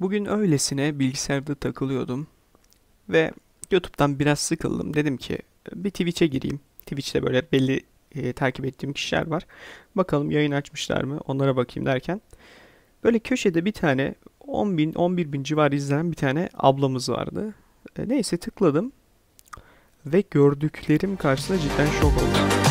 Bugün öylesine bilgisayarda takılıyordum ve YouTube'dan biraz sıkıldım. Dedim ki bir Twitch'e gireyim. Twitch'te böyle belli e, takip ettiğim kişiler var. Bakalım yayın açmışlar mı onlara bakayım derken. Böyle köşede bir tane 10 bin 11 bin civarı izlenen bir tane ablamız vardı. E, neyse tıkladım ve gördüklerim karşısında cidden şok oldum.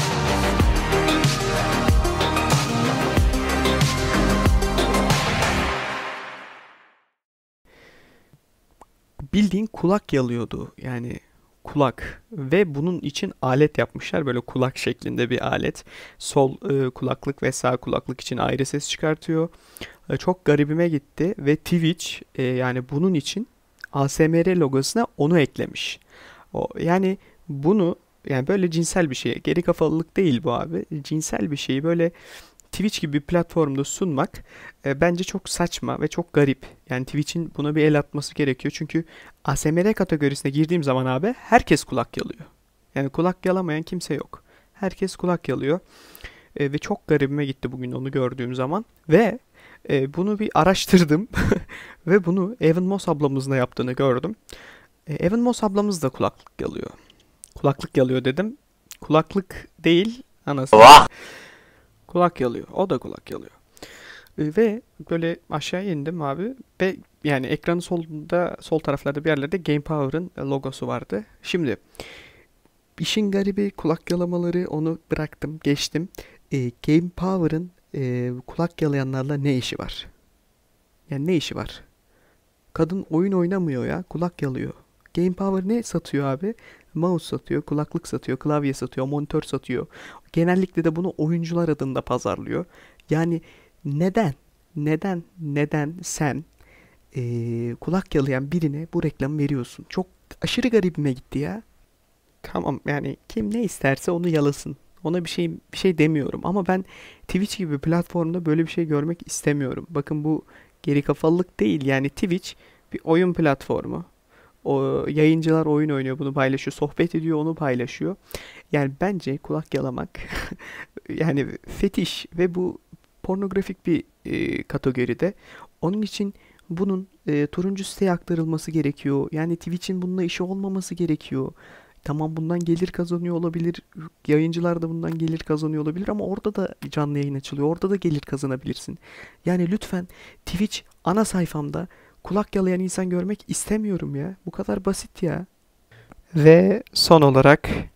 bildiğin kulak yalıyordu. Yani kulak ve bunun için alet yapmışlar böyle kulak şeklinde bir alet. Sol e, kulaklık ve sağ kulaklık için ayrı ses çıkartıyor. E, çok garibime gitti ve Twitch e, yani bunun için ASMR logosuna onu eklemiş. O yani bunu yani böyle cinsel bir şey. Geri kafalılık değil bu abi. Cinsel bir şeyi böyle Twitch gibi bir platformda sunmak e, bence çok saçma ve çok garip. Yani Twitch'in buna bir el atması gerekiyor. Çünkü ASMR kategorisine girdiğim zaman abi herkes kulak yalıyor. Yani kulak yalamayan kimse yok. Herkes kulak yalıyor. E, ve çok garibime gitti bugün onu gördüğüm zaman. Ve e, bunu bir araştırdım. ve bunu Evan Moss ablamızın yaptığını gördüm. E, Evan Moss ablamız da kulaklık yalıyor. Kulaklık yalıyor dedim. Kulaklık değil anası. Kulak yalıyor. O da kulak yalıyor. Ee, ve böyle aşağıya indim abi ve yani ekranın solunda sol taraflarda bir yerlerde Game Power'ın e, logosu vardı. Şimdi işin garibi kulak yalamaları onu bıraktım geçtim. E, Game Power'ın e, kulak yalayanlarla ne işi var? Yani ne işi var? Kadın oyun oynamıyor ya kulak yalıyor. Game Power ne satıyor abi? Mouse satıyor, kulaklık satıyor, klavye satıyor, monitör satıyor. Genellikle de bunu oyuncular adında pazarlıyor. Yani neden, neden, neden sen ee, kulak yalayan birine bu reklamı veriyorsun? Çok aşırı garibime gitti ya. Tamam yani kim ne isterse onu yalasın. Ona bir şey bir şey demiyorum ama ben Twitch gibi platformda böyle bir şey görmek istemiyorum. Bakın bu geri kafalılık değil yani Twitch bir oyun platformu. O yayıncılar oyun oynuyor bunu paylaşıyor. Sohbet ediyor onu paylaşıyor. Yani bence kulak yalamak yani fetiş ve bu pornografik bir e, kategoride. Onun için bunun e, turuncu siteye aktarılması gerekiyor. Yani Twitch'in bununla işi olmaması gerekiyor. Tamam bundan gelir kazanıyor olabilir. Yayıncılar da bundan gelir kazanıyor olabilir ama orada da canlı yayın açılıyor. Orada da gelir kazanabilirsin. Yani lütfen Twitch ana sayfamda kulak yalayan insan görmek istemiyorum ya. Bu kadar basit ya. Ve son olarak